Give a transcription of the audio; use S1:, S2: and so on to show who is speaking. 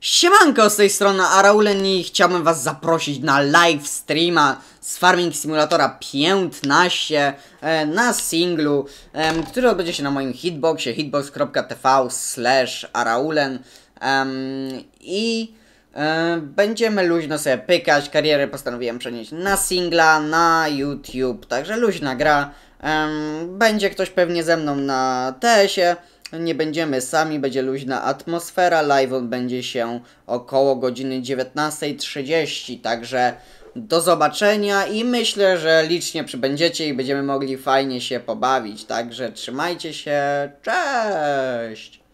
S1: Siemanko, z tej strony Araulen i chciałbym was zaprosić na live streama z Farming Simulatora 15 e, na singlu, e, który odbędzie się na moim hitboxie hitbox.tv slash araulen i e, będziemy luźno sobie pykać, karierę postanowiłem przenieść na singla, na YouTube, także luźna gra, będzie ktoś pewnie ze mną na TS-ie, nie będziemy sami, będzie luźna atmosfera. Live on będzie się około godziny 19.30, także do zobaczenia i myślę, że licznie przybędziecie i będziemy mogli fajnie się pobawić. Także trzymajcie się, cześć!